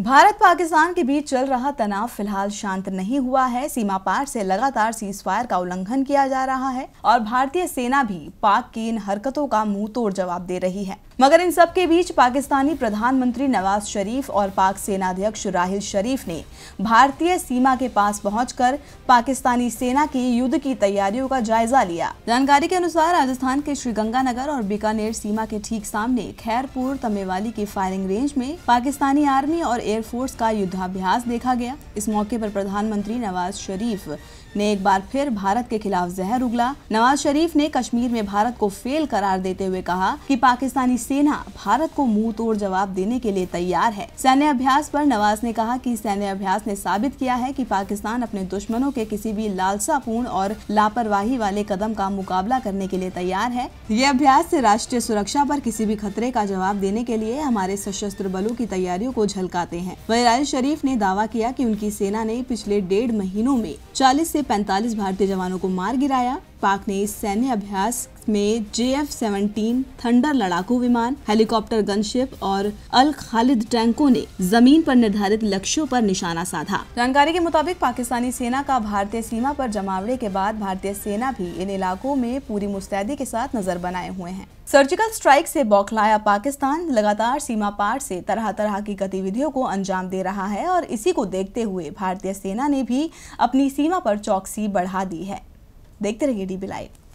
भारत पाकिस्तान के बीच चल रहा तनाव फिलहाल शांत नहीं हुआ है सीमा पार से लगातार सीज फायर का उल्लंघन किया जा रहा है और भारतीय सेना भी पाक की इन हरकतों का मुंह तोड़ जवाब दे रही है मगर इन सब के बीच पाकिस्तानी प्रधानमंत्री नवाज शरीफ और पाक सेनाध्यक्ष राहिल शरीफ ने भारतीय सीमा के पास पहुँच पाकिस्तानी सेना की युद्ध की तैयारियों का जायजा लिया जानकारी के अनुसार राजस्थान के श्रीगंगानगर और बीकानेर सीमा के ठीक सामने खैरपुर तमेवाली की फायरिंग रेंज में पाकिस्तानी आर्मी और एयरफोर्स का युद्धाभ्यास देखा गया इस मौके पर प्रधानमंत्री नवाज शरीफ ने एक बार फिर भारत के खिलाफ जहर उगला नवाज शरीफ ने कश्मीर में भारत को फेल करार देते हुए कहा कि पाकिस्तानी सेना भारत को मुंह तोड़ जवाब देने के लिए तैयार है सैन्य अभ्यास पर नवाज ने कहा कि सैन्य अभ्यास ने साबित किया है कि पाकिस्तान अपने दुश्मनों के किसी भी लालसापूर्ण और लापरवाही वाले कदम का मुकाबला करने के लिए तैयार है ये अभ्यास ऐसी राष्ट्रीय सुरक्षा आरोप किसी भी खतरे का जवाब देने के लिए हमारे सशस्त्र बलों की तैयारियों को झलकाते सकते हैं वही राज शरीफ ने दावा किया कि उनकी सेना ने पिछले डेढ़ महीनों में 40 से 45 भारतीय जवानों को मार गिराया पाक ने इस सैन्य अभ्यास में जे एफ सेवनटीन थंडर लड़ाकू विमान हेलीकॉप्टर गनशिप और अल खालिद टैंकों ने जमीन पर निर्धारित लक्ष्यों पर निशाना साधा जानकारी के मुताबिक पाकिस्तानी सेना का भारतीय सीमा पर जमावड़े के बाद भारतीय सेना भी इन इलाकों में पूरी मुस्तैदी के साथ नजर बनाए हुए हैं सर्जिकल स्ट्राइक से बौखलाया पाकिस्तान लगातार सीमा पार से तरह तरह की गतिविधियों को अंजाम दे रहा है और इसी को देखते हुए भारतीय सेना ने भी अपनी सीमा पर चौकसी बढ़ा दी है देखते रहिए डीबी लाइव